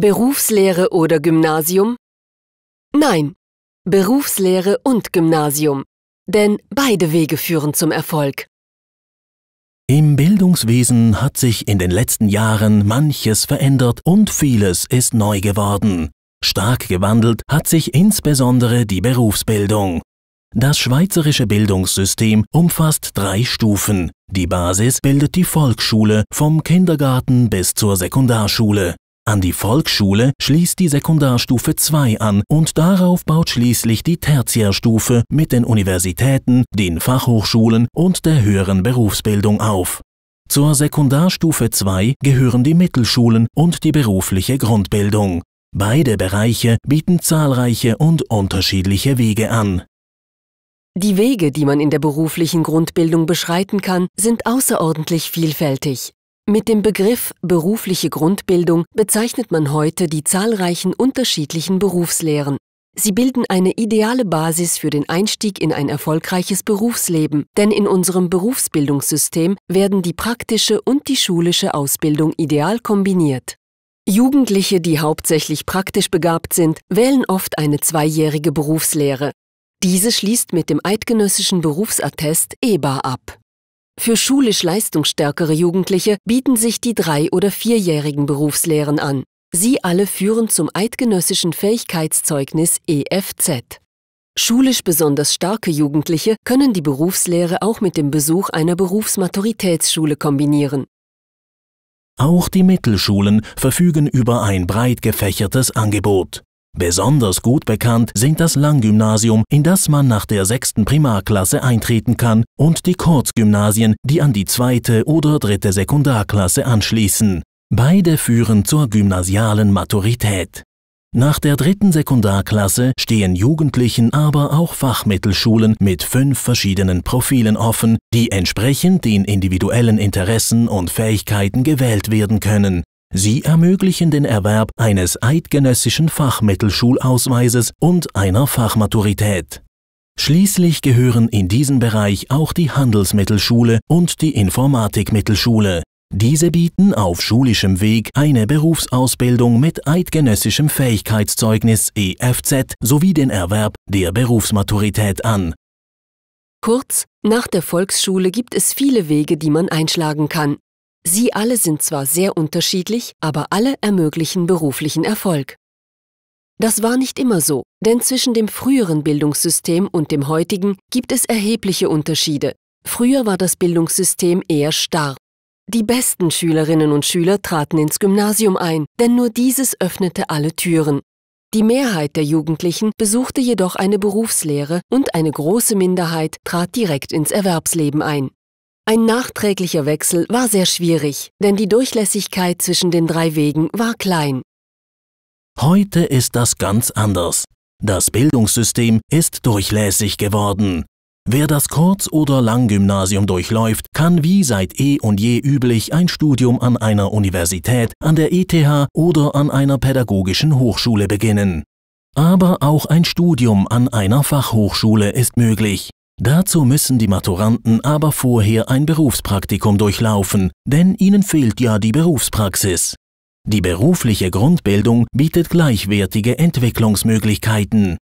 Berufslehre oder Gymnasium? Nein, Berufslehre und Gymnasium, denn beide Wege führen zum Erfolg. Im Bildungswesen hat sich in den letzten Jahren manches verändert und vieles ist neu geworden. Stark gewandelt hat sich insbesondere die Berufsbildung. Das schweizerische Bildungssystem umfasst drei Stufen. Die Basis bildet die Volksschule vom Kindergarten bis zur Sekundarschule. An die Volksschule schließt die Sekundarstufe 2 an und darauf baut schließlich die Tertiärstufe mit den Universitäten, den Fachhochschulen und der höheren Berufsbildung auf. Zur Sekundarstufe 2 gehören die Mittelschulen und die berufliche Grundbildung. Beide Bereiche bieten zahlreiche und unterschiedliche Wege an. Die Wege, die man in der beruflichen Grundbildung beschreiten kann, sind außerordentlich vielfältig. Mit dem Begriff berufliche Grundbildung bezeichnet man heute die zahlreichen unterschiedlichen Berufslehren. Sie bilden eine ideale Basis für den Einstieg in ein erfolgreiches Berufsleben, denn in unserem Berufsbildungssystem werden die praktische und die schulische Ausbildung ideal kombiniert. Jugendliche, die hauptsächlich praktisch begabt sind, wählen oft eine zweijährige Berufslehre. Diese schließt mit dem eidgenössischen Berufsattest EBA ab. Für schulisch leistungsstärkere Jugendliche bieten sich die drei- oder vierjährigen Berufslehren an. Sie alle führen zum eidgenössischen Fähigkeitszeugnis EFZ. Schulisch besonders starke Jugendliche können die Berufslehre auch mit dem Besuch einer Berufsmaturitätsschule kombinieren. Auch die Mittelschulen verfügen über ein breit gefächertes Angebot. Besonders gut bekannt sind das Langgymnasium, in das man nach der sechsten Primarklasse eintreten kann, und die Kurzgymnasien, die an die zweite oder dritte Sekundarklasse anschließen. Beide führen zur gymnasialen Maturität. Nach der dritten Sekundarklasse stehen Jugendlichen aber auch Fachmittelschulen mit fünf verschiedenen Profilen offen, die entsprechend den individuellen Interessen und Fähigkeiten gewählt werden können Sie ermöglichen den Erwerb eines eidgenössischen Fachmittelschulausweises und einer Fachmaturität. Schließlich gehören in diesen Bereich auch die Handelsmittelschule und die Informatikmittelschule. Diese bieten auf schulischem Weg eine Berufsausbildung mit eidgenössischem Fähigkeitszeugnis EFZ sowie den Erwerb der Berufsmaturität an. Kurz, nach der Volksschule gibt es viele Wege, die man einschlagen kann. Sie alle sind zwar sehr unterschiedlich, aber alle ermöglichen beruflichen Erfolg. Das war nicht immer so, denn zwischen dem früheren Bildungssystem und dem heutigen gibt es erhebliche Unterschiede. Früher war das Bildungssystem eher starr. Die besten Schülerinnen und Schüler traten ins Gymnasium ein, denn nur dieses öffnete alle Türen. Die Mehrheit der Jugendlichen besuchte jedoch eine Berufslehre und eine große Minderheit trat direkt ins Erwerbsleben ein. Ein nachträglicher Wechsel war sehr schwierig, denn die Durchlässigkeit zwischen den drei Wegen war klein. Heute ist das ganz anders. Das Bildungssystem ist durchlässig geworden. Wer das Kurz- oder Langgymnasium durchläuft, kann wie seit eh und je üblich ein Studium an einer Universität, an der ETH oder an einer pädagogischen Hochschule beginnen. Aber auch ein Studium an einer Fachhochschule ist möglich. Dazu müssen die Maturanten aber vorher ein Berufspraktikum durchlaufen, denn ihnen fehlt ja die Berufspraxis. Die berufliche Grundbildung bietet gleichwertige Entwicklungsmöglichkeiten.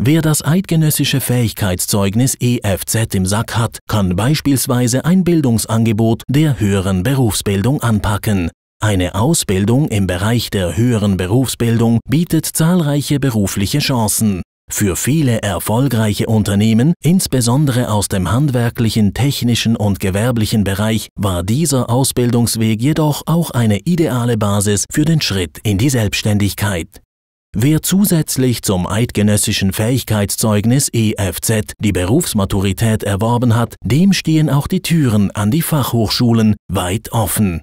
Wer das eidgenössische Fähigkeitszeugnis EFZ im Sack hat, kann beispielsweise ein Bildungsangebot der höheren Berufsbildung anpacken. Eine Ausbildung im Bereich der höheren Berufsbildung bietet zahlreiche berufliche Chancen. Für viele erfolgreiche Unternehmen, insbesondere aus dem handwerklichen, technischen und gewerblichen Bereich, war dieser Ausbildungsweg jedoch auch eine ideale Basis für den Schritt in die Selbstständigkeit. Wer zusätzlich zum eidgenössischen Fähigkeitszeugnis EFZ die Berufsmaturität erworben hat, dem stehen auch die Türen an die Fachhochschulen weit offen.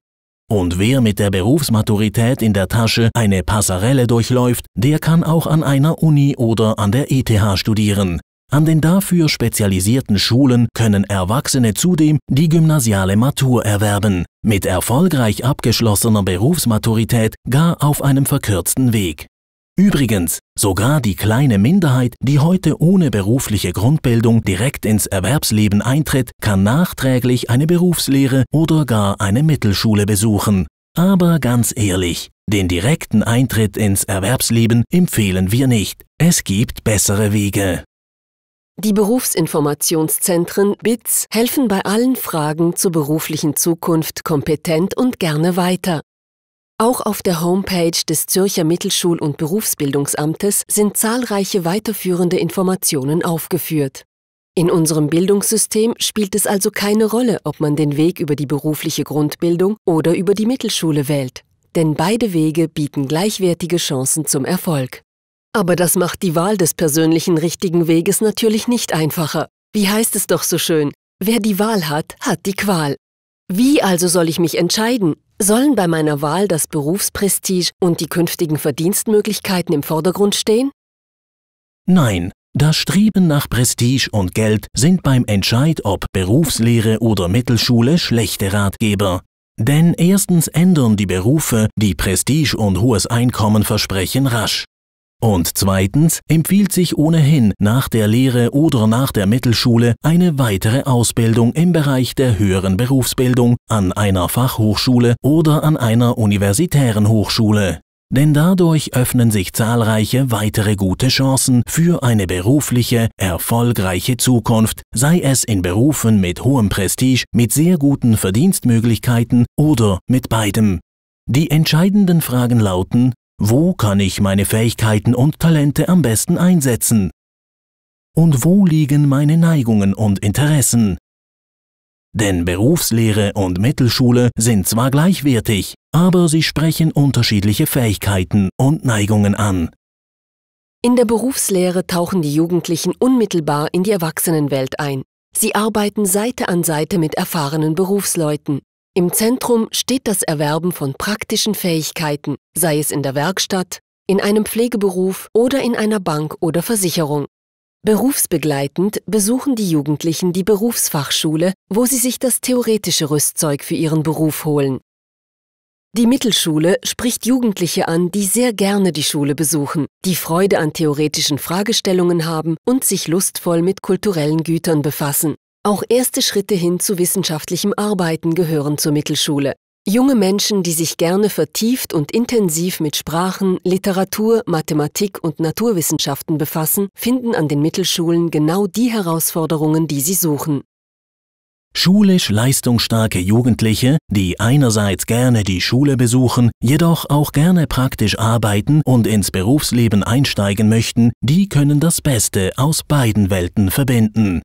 Und wer mit der Berufsmaturität in der Tasche eine Passerelle durchläuft, der kann auch an einer Uni oder an der ETH studieren. An den dafür spezialisierten Schulen können Erwachsene zudem die gymnasiale Matur erwerben, mit erfolgreich abgeschlossener Berufsmaturität gar auf einem verkürzten Weg. Übrigens, sogar die kleine Minderheit, die heute ohne berufliche Grundbildung direkt ins Erwerbsleben eintritt, kann nachträglich eine Berufslehre oder gar eine Mittelschule besuchen. Aber ganz ehrlich, den direkten Eintritt ins Erwerbsleben empfehlen wir nicht. Es gibt bessere Wege. Die Berufsinformationszentren BITS helfen bei allen Fragen zur beruflichen Zukunft kompetent und gerne weiter. Auch auf der Homepage des Zürcher Mittelschul- und Berufsbildungsamtes sind zahlreiche weiterführende Informationen aufgeführt. In unserem Bildungssystem spielt es also keine Rolle, ob man den Weg über die berufliche Grundbildung oder über die Mittelschule wählt, denn beide Wege bieten gleichwertige Chancen zum Erfolg. Aber das macht die Wahl des persönlichen richtigen Weges natürlich nicht einfacher. Wie heißt es doch so schön, wer die Wahl hat, hat die Qual. Wie also soll ich mich entscheiden? Sollen bei meiner Wahl das Berufsprestige und die künftigen Verdienstmöglichkeiten im Vordergrund stehen? Nein, das Streben nach Prestige und Geld sind beim Entscheid, ob Berufslehre oder Mittelschule, schlechte Ratgeber. Denn erstens ändern die Berufe, die Prestige und hohes Einkommen versprechen, rasch. Und zweitens empfiehlt sich ohnehin nach der Lehre oder nach der Mittelschule eine weitere Ausbildung im Bereich der höheren Berufsbildung an einer Fachhochschule oder an einer universitären Hochschule. Denn dadurch öffnen sich zahlreiche weitere gute Chancen für eine berufliche, erfolgreiche Zukunft, sei es in Berufen mit hohem Prestige, mit sehr guten Verdienstmöglichkeiten oder mit beidem. Die entscheidenden Fragen lauten, wo kann ich meine Fähigkeiten und Talente am besten einsetzen? Und wo liegen meine Neigungen und Interessen? Denn Berufslehre und Mittelschule sind zwar gleichwertig, aber sie sprechen unterschiedliche Fähigkeiten und Neigungen an. In der Berufslehre tauchen die Jugendlichen unmittelbar in die Erwachsenenwelt ein. Sie arbeiten Seite an Seite mit erfahrenen Berufsleuten. Im Zentrum steht das Erwerben von praktischen Fähigkeiten, sei es in der Werkstatt, in einem Pflegeberuf oder in einer Bank oder Versicherung. Berufsbegleitend besuchen die Jugendlichen die Berufsfachschule, wo sie sich das theoretische Rüstzeug für ihren Beruf holen. Die Mittelschule spricht Jugendliche an, die sehr gerne die Schule besuchen, die Freude an theoretischen Fragestellungen haben und sich lustvoll mit kulturellen Gütern befassen. Auch erste Schritte hin zu wissenschaftlichem Arbeiten gehören zur Mittelschule. Junge Menschen, die sich gerne vertieft und intensiv mit Sprachen, Literatur, Mathematik und Naturwissenschaften befassen, finden an den Mittelschulen genau die Herausforderungen, die sie suchen. Schulisch leistungsstarke Jugendliche, die einerseits gerne die Schule besuchen, jedoch auch gerne praktisch arbeiten und ins Berufsleben einsteigen möchten, die können das Beste aus beiden Welten verbinden.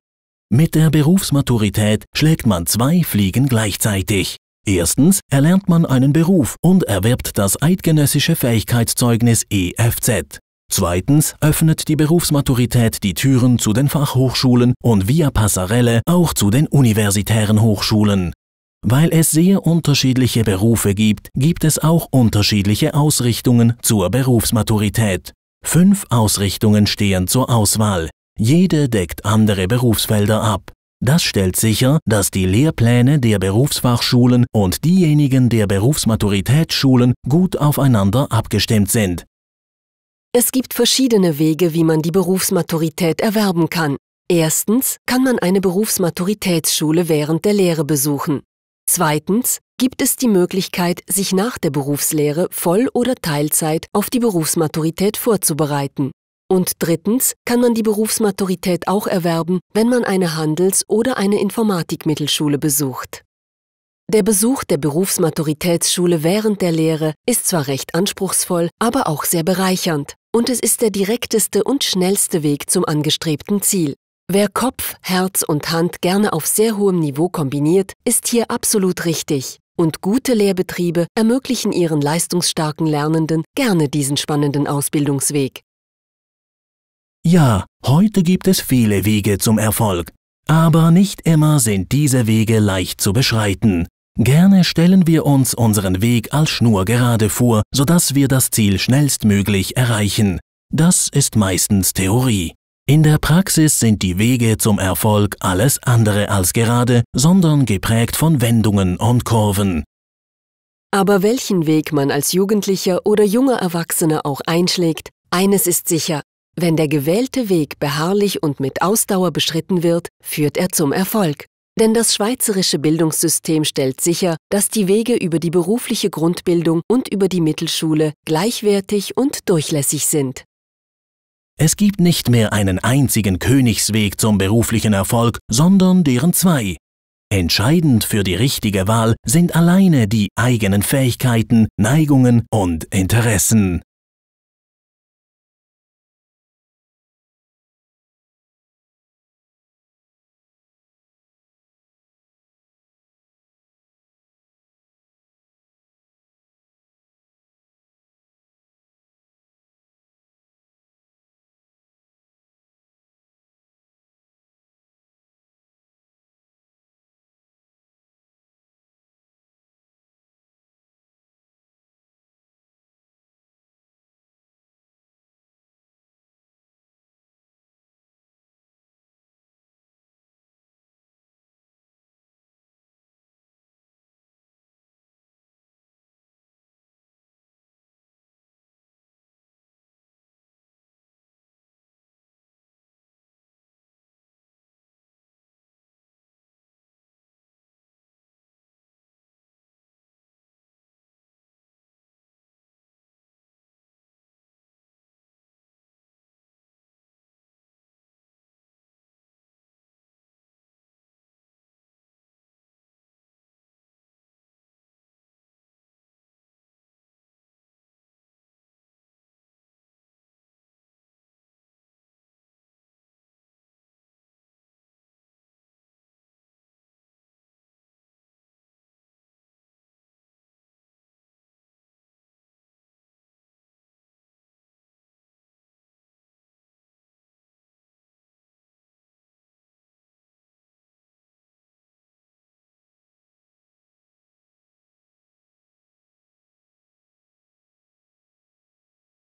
Mit der Berufsmaturität schlägt man zwei Fliegen gleichzeitig. Erstens erlernt man einen Beruf und erwirbt das eidgenössische Fähigkeitszeugnis EFZ. Zweitens öffnet die Berufsmaturität die Türen zu den Fachhochschulen und via Passarelle auch zu den universitären Hochschulen. Weil es sehr unterschiedliche Berufe gibt, gibt es auch unterschiedliche Ausrichtungen zur Berufsmaturität. Fünf Ausrichtungen stehen zur Auswahl. Jede deckt andere Berufsfelder ab. Das stellt sicher, dass die Lehrpläne der Berufsfachschulen und diejenigen der Berufsmaturitätsschulen gut aufeinander abgestimmt sind. Es gibt verschiedene Wege, wie man die Berufsmaturität erwerben kann. Erstens kann man eine Berufsmaturitätsschule während der Lehre besuchen. Zweitens gibt es die Möglichkeit, sich nach der Berufslehre voll oder Teilzeit auf die Berufsmaturität vorzubereiten. Und drittens kann man die Berufsmaturität auch erwerben, wenn man eine Handels- oder eine Informatikmittelschule besucht. Der Besuch der Berufsmaturitätsschule während der Lehre ist zwar recht anspruchsvoll, aber auch sehr bereichernd. Und es ist der direkteste und schnellste Weg zum angestrebten Ziel. Wer Kopf, Herz und Hand gerne auf sehr hohem Niveau kombiniert, ist hier absolut richtig. Und gute Lehrbetriebe ermöglichen ihren leistungsstarken Lernenden gerne diesen spannenden Ausbildungsweg. Ja, heute gibt es viele Wege zum Erfolg, aber nicht immer sind diese Wege leicht zu beschreiten. Gerne stellen wir uns unseren Weg als Schnur gerade vor, sodass wir das Ziel schnellstmöglich erreichen. Das ist meistens Theorie. In der Praxis sind die Wege zum Erfolg alles andere als gerade, sondern geprägt von Wendungen und Kurven. Aber welchen Weg man als Jugendlicher oder junger Erwachsener auch einschlägt, eines ist sicher, wenn der gewählte Weg beharrlich und mit Ausdauer beschritten wird, führt er zum Erfolg. Denn das schweizerische Bildungssystem stellt sicher, dass die Wege über die berufliche Grundbildung und über die Mittelschule gleichwertig und durchlässig sind. Es gibt nicht mehr einen einzigen Königsweg zum beruflichen Erfolg, sondern deren zwei. Entscheidend für die richtige Wahl sind alleine die eigenen Fähigkeiten, Neigungen und Interessen.